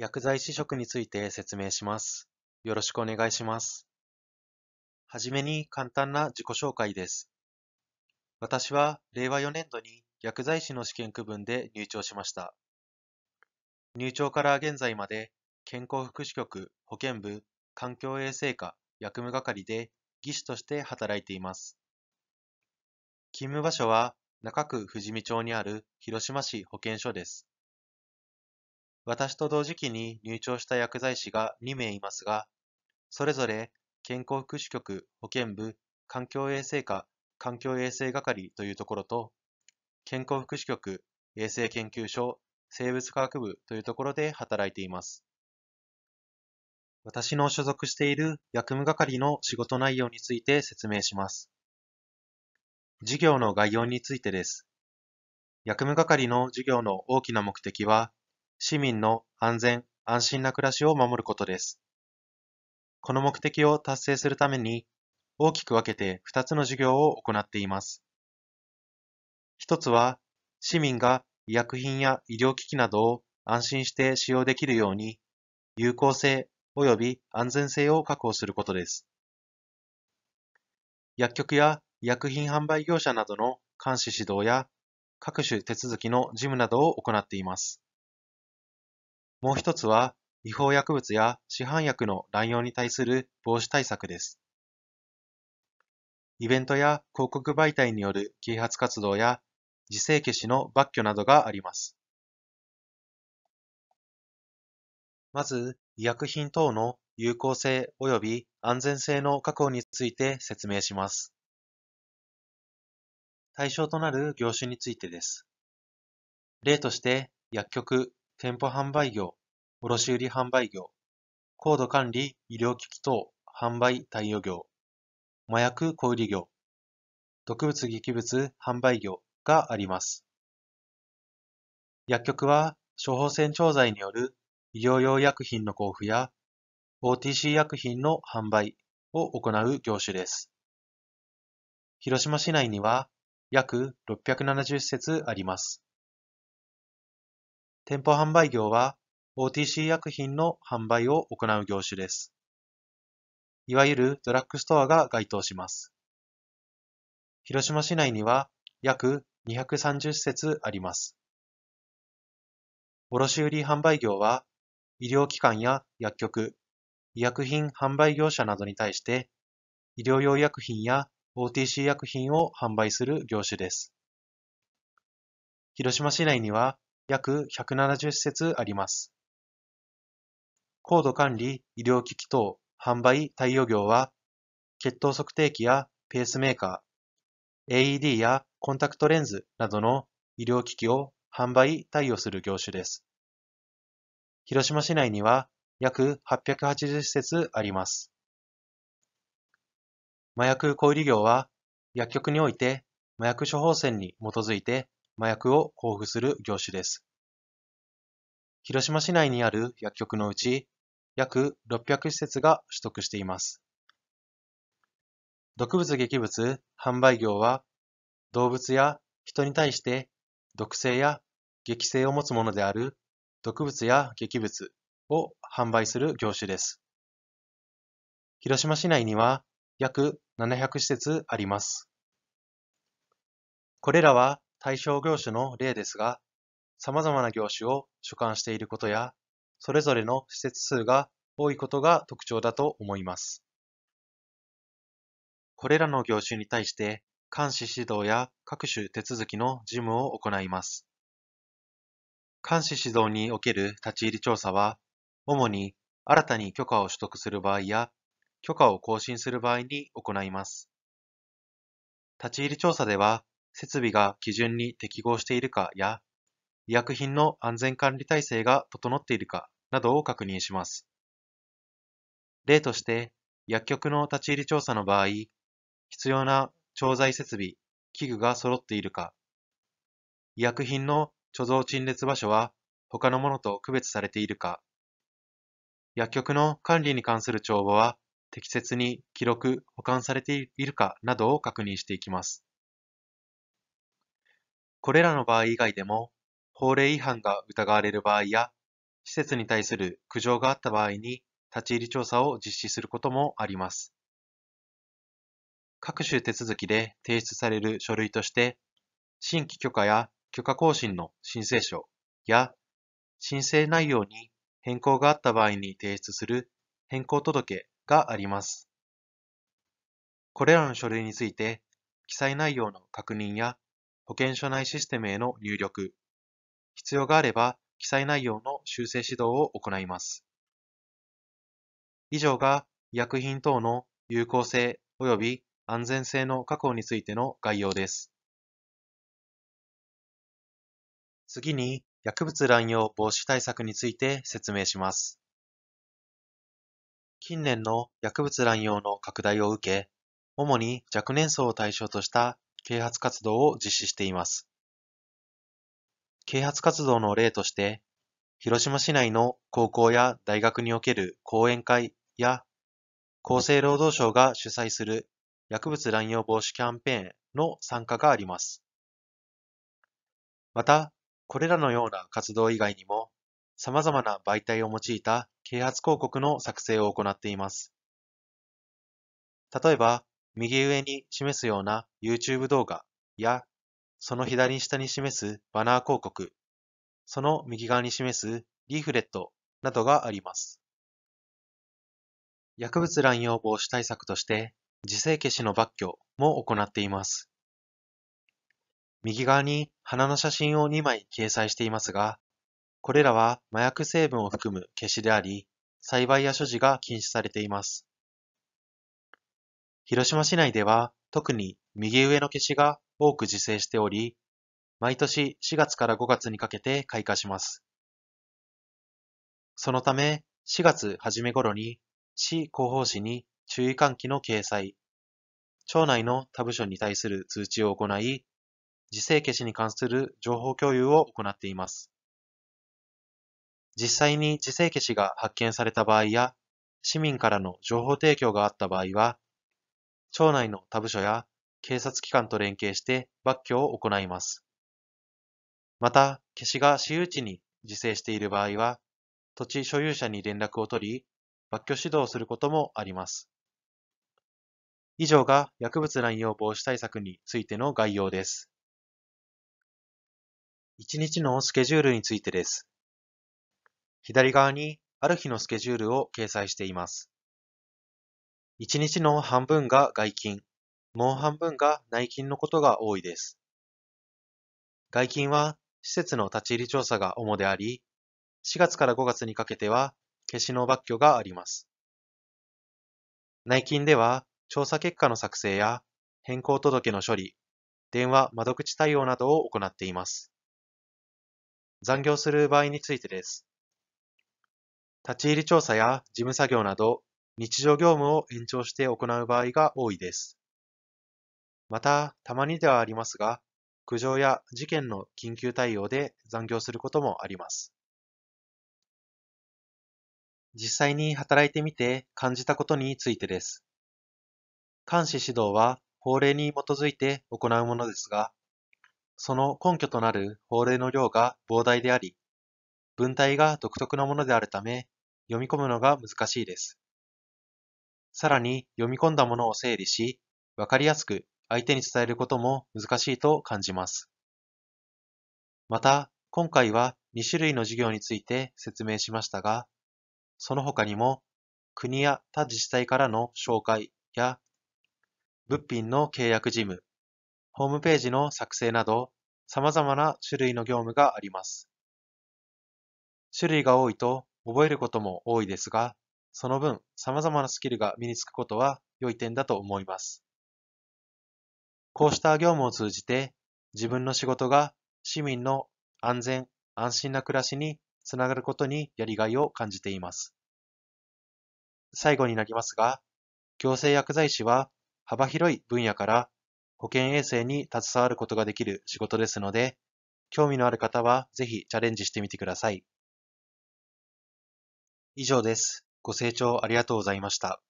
薬剤師職について説明します。よろしくお願いします。はじめに簡単な自己紹介です。私は令和4年度に薬剤師の試験区分で入庁しました。入庁から現在まで健康福祉局保健部環境衛生課薬務係で技師として働いています。勤務場所は中区富士見町にある広島市保健所です。私と同時期に入庁した薬剤師が2名いますが、それぞれ健康福祉局保健部環境衛生課環境衛生係というところと、健康福祉局衛生研究所生物科学部というところで働いています。私の所属している薬務係の仕事内容について説明します。事業の概要についてです。薬務係の事業の大きな目的は、市民の安全・安心な暮らしを守ることです。この目的を達成するために、大きく分けて2つの事業を行っています。1つは、市民が医薬品や医療機器などを安心して使用できるように、有効性及び安全性を確保することです。薬局や医薬品販売業者などの監視指導や各種手続きの事務などを行っています。もう一つは、違法薬物や市販薬の乱用に対する防止対策です。イベントや広告媒体による啓発活動や自制消しの抜去などがあります。まず、医薬品等の有効性及び安全性の確保について説明します。対象となる業種についてです。例として、薬局、店舗販売業、卸売販売業、高度管理医療機器等販売貸与業、麻薬小売業、毒物劇物販売業があります。薬局は処方箋調剤による医療用薬品の交付や OTC 薬品の販売を行う業種です。広島市内には約670施設あります。店舗販売業は OTC 医薬品の販売を行う業種です。いわゆるドラッグストアが該当します。広島市内には約230施設あります。卸売販売業は医療機関や薬局、医薬品販売業者などに対して医療用医薬品や OTC 医薬品を販売する業種です。広島市内には約170施設あります。高度管理、医療機器等、販売、対応業は、血糖測定器やペースメーカー、AED やコンタクトレンズなどの医療機器を販売、対応する業種です。広島市内には約880施設あります。麻薬小売業は薬局において麻薬処方箋に基づいて麻薬を交付する業種です。広島市内にある薬局のうち、約600施設が取得しています。毒物劇物販売業は、動物や人に対して毒性や劇性を持つものである毒物や劇物を販売する業種です。広島市内には約700施設あります。これらは対象業種の例ですが、様々な業種を所管していることや、それぞれの施設数が多いことが特徴だと思います。これらの業種に対して、監視指導や各種手続きの事務を行います。監視指導における立ち入り調査は、主に新たに許可を取得する場合や、許可を更新する場合に行います。立ち入り調査では、設備が基準に適合しているかや、医薬品の安全管理体制が整っているかなどを確認します。例として、薬局の立ち入り調査の場合、必要な調剤設備、器具が揃っているか、医薬品の貯蔵陳列場所は他のものと区別されているか、薬局の管理に関する帳簿は適切に記録・保管されているかなどを確認していきます。これらの場合以外でも、法令違反が疑われる場合や、施設に対する苦情があった場合に立ち入り調査を実施することもあります。各種手続きで提出される書類として、新規許可や許可更新の申請書や、申請内容に変更があった場合に提出する変更届があります。これらの書類について、記載内容の確認や保険所内システムへの入力、必要があれば記載内容の修正指導を行います。以上が医薬品等の有効性及び安全性の確保についての概要です。次に薬物乱用防止対策について説明します。近年の薬物乱用の拡大を受け、主に若年層を対象とした啓発活動を実施しています。啓発活動の例として、広島市内の高校や大学における講演会や、厚生労働省が主催する薬物乱用防止キャンペーンの参加があります。また、これらのような活動以外にも、様々な媒体を用いた啓発広告の作成を行っています。例えば、右上に示すような YouTube 動画や、その左下に示すバナー広告、その右側に示すリーフレットなどがあります。薬物乱用防止対策として、自生消しの抜去も行っています。右側に花の写真を2枚掲載していますが、これらは麻薬成分を含む消しであり、栽培や所持が禁止されています。広島市内では特に右上の消しが多く自生しており、毎年4月から5月にかけて開花します。そのため、4月初め頃に市広報誌に注意喚起の掲載、町内の他部署に対する通知を行い、自生消しに関する情報共有を行っています。実際に自生消しが発見された場合や、市民からの情報提供があった場合は、町内の他部署や警察機関と連携して抜去を行います。また、消しが私有地に自生している場合は、土地所有者に連絡を取り、抜去指導することもあります。以上が薬物乱用防止対策についての概要です。1日のスケジュールについてです。左側にある日のスケジュールを掲載しています。一日の半分が外勤、もう半分が内勤のことが多いです。外勤は施設の立ち入り調査が主であり、4月から5月にかけては消しの抜去があります。内勤では調査結果の作成や変更届の処理、電話窓口対応などを行っています。残業する場合についてです。立ち入り調査や事務作業など日常業務を延長して行う場合が多いです。また、たまにではありますが、苦情や事件の緊急対応で残業することもあります。実際に働いてみて感じたことについてです。監視指導は法令に基づいて行うものですが、その根拠となる法令の量が膨大であり、文体が独特なものであるため、読み込むのが難しいです。さらに読み込んだものを整理し、わかりやすく相手に伝えることも難しいと感じます。また、今回は2種類の授業について説明しましたが、その他にも国や他自治体からの紹介や物品の契約事務、ホームページの作成など様々な種類の業務があります。種類が多いと覚えることも多いですが、その分、様々なスキルが身につくことは良い点だと思います。こうした業務を通じて、自分の仕事が市民の安全、安心な暮らしにつながることにやりがいを感じています。最後になりますが、行政薬剤師は幅広い分野から保健衛生に携わることができる仕事ですので、興味のある方はぜひチャレンジしてみてください。以上です。ご清聴ありがとうございました。